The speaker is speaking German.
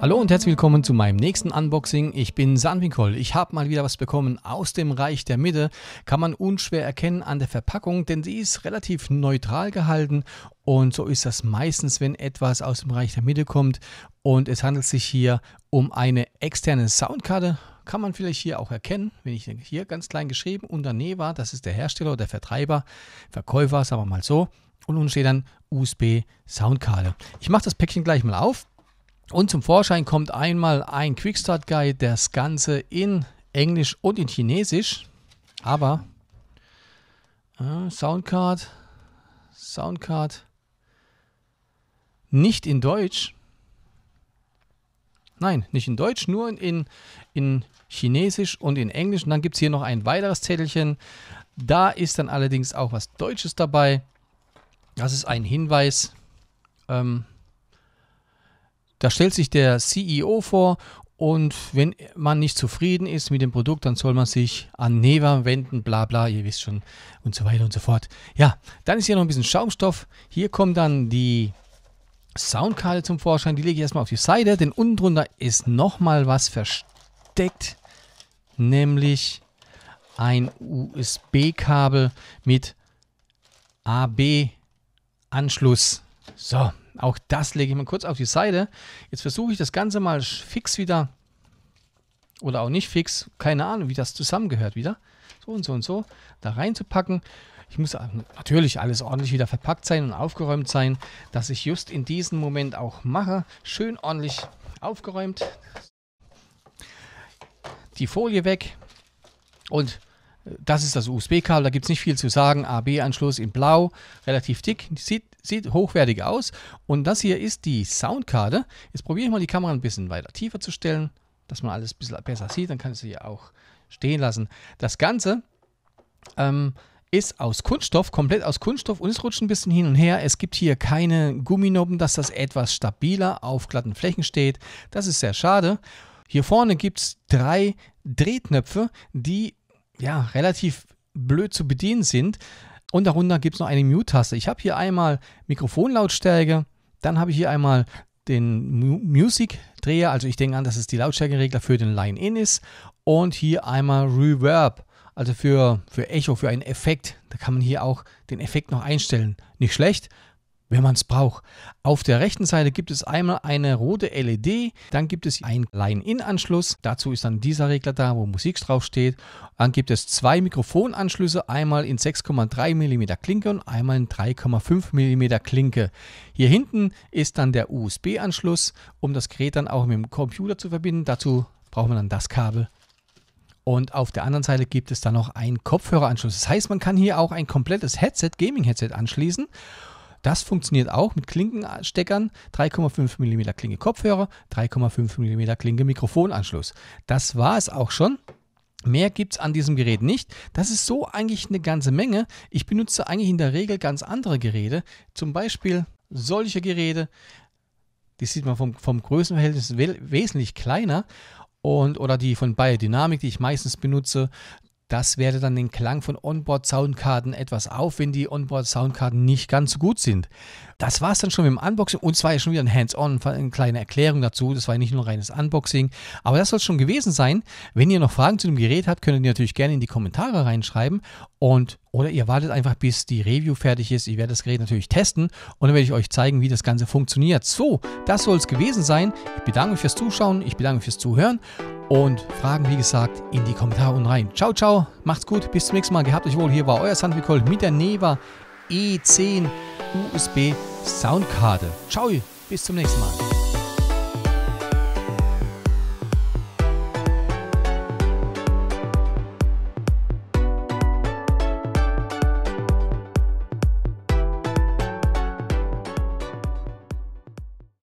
Hallo und herzlich willkommen zu meinem nächsten Unboxing. Ich bin Sanvinkol. Ich habe mal wieder was bekommen aus dem Reich der Mitte. Kann man unschwer erkennen an der Verpackung, denn sie ist relativ neutral gehalten und so ist das meistens, wenn etwas aus dem Reich der Mitte kommt. Und es handelt sich hier um eine externe Soundkarte. Kann man vielleicht hier auch erkennen, wenn ich hier ganz klein geschrieben unter Neva, das ist der Hersteller oder der Vertreiber, Verkäufer, sagen wir mal so. Und nun steht dann USB Soundkarte. Ich mache das Päckchen gleich mal auf und zum Vorschein kommt einmal ein Quickstart Guide, das Ganze in Englisch und in Chinesisch. Aber äh, Soundcard, Soundcard, nicht in Deutsch. Nein, nicht in Deutsch, nur in, in, in Chinesisch und in Englisch. Und dann gibt es hier noch ein weiteres Zettelchen. Da ist dann allerdings auch was Deutsches dabei. Das ist ein Hinweis. Ähm, da stellt sich der CEO vor und wenn man nicht zufrieden ist mit dem Produkt, dann soll man sich an Neva wenden, bla bla, ihr wisst schon und so weiter und so fort. Ja, dann ist hier noch ein bisschen Schaumstoff. Hier kommt dann die Soundkarte zum Vorschein. Die lege ich erstmal auf die Seite, denn unten drunter ist nochmal was versteckt, nämlich ein USB-Kabel mit AB-Anschluss. So, auch das lege ich mal kurz auf die Seite. Jetzt versuche ich das Ganze mal fix wieder, oder auch nicht fix, keine Ahnung, wie das zusammengehört wieder. So und so und so, da reinzupacken. Ich muss natürlich alles ordentlich wieder verpackt sein und aufgeräumt sein, dass ich just in diesem Moment auch mache. Schön ordentlich aufgeräumt. Die Folie weg und das ist das USB-Kabel, da gibt es nicht viel zu sagen. AB-Anschluss in blau, relativ dick, sieht, sieht hochwertig aus. Und das hier ist die Soundkarte. Jetzt probiere ich mal die Kamera ein bisschen weiter tiefer zu stellen, dass man alles ein bisschen besser sieht. Dann kann ich sie hier auch stehen lassen. Das Ganze ähm, ist aus Kunststoff, komplett aus Kunststoff und es rutscht ein bisschen hin und her. Es gibt hier keine Gumminobben, dass das etwas stabiler auf glatten Flächen steht. Das ist sehr schade. Hier vorne gibt es drei Drehknöpfe, die ja, relativ blöd zu bedienen sind. Und darunter gibt es noch eine Mute-Taste. Ich habe hier einmal Mikrofonlautstärke, dann habe ich hier einmal den Mu Music-Dreher, also ich denke an, dass es die Lautstärkeregler für den Line-In ist. Und hier einmal Reverb, also für, für Echo, für einen Effekt. Da kann man hier auch den Effekt noch einstellen. Nicht schlecht, wenn man es braucht. Auf der rechten Seite gibt es einmal eine rote LED, dann gibt es einen Line-In-Anschluss, dazu ist dann dieser Regler da, wo Musik draufsteht. Dann gibt es zwei Mikrofonanschlüsse, einmal in 6,3 mm Klinke und einmal in 3,5 mm Klinke. Hier hinten ist dann der USB-Anschluss, um das Gerät dann auch mit dem Computer zu verbinden. Dazu braucht man dann das Kabel und auf der anderen Seite gibt es dann noch einen Kopfhöreranschluss. Das heißt, man kann hier auch ein komplettes Headset, Gaming-Headset anschließen das funktioniert auch mit Klinkensteckern, 3,5 mm Klinke Kopfhörer, 3,5 mm Klinke Mikrofonanschluss. Das war es auch schon. Mehr gibt es an diesem Gerät nicht. Das ist so eigentlich eine ganze Menge. Ich benutze eigentlich in der Regel ganz andere Geräte. Zum Beispiel solche Geräte. Die sieht man vom, vom Größenverhältnis wesentlich kleiner. Und, oder die von Biodynamik, die ich meistens benutze. Das werde dann den Klang von Onboard-Soundkarten etwas auf, wenn die Onboard-Soundkarten nicht ganz so gut sind. Das war es dann schon mit dem Unboxing und zwar ja schon wieder ein Hands-on, eine kleine Erklärung dazu. Das war ja nicht nur ein reines Unboxing, aber das soll es schon gewesen sein. Wenn ihr noch Fragen zu dem Gerät habt, könnt ihr natürlich gerne in die Kommentare reinschreiben und oder ihr wartet einfach, bis die Review fertig ist. Ich werde das Gerät natürlich testen und dann werde ich euch zeigen, wie das Ganze funktioniert. So, das soll es gewesen sein. Ich bedanke mich fürs Zuschauen, ich bedanke mich fürs Zuhören und Fragen, wie gesagt, in die Kommentare unten rein. Ciao, ciao, macht's gut, bis zum nächsten Mal. Gehabt euch wohl. Hier war euer Sandwicol mit der Neva E10 USB Soundkarte. Ciao, bis zum nächsten Mal.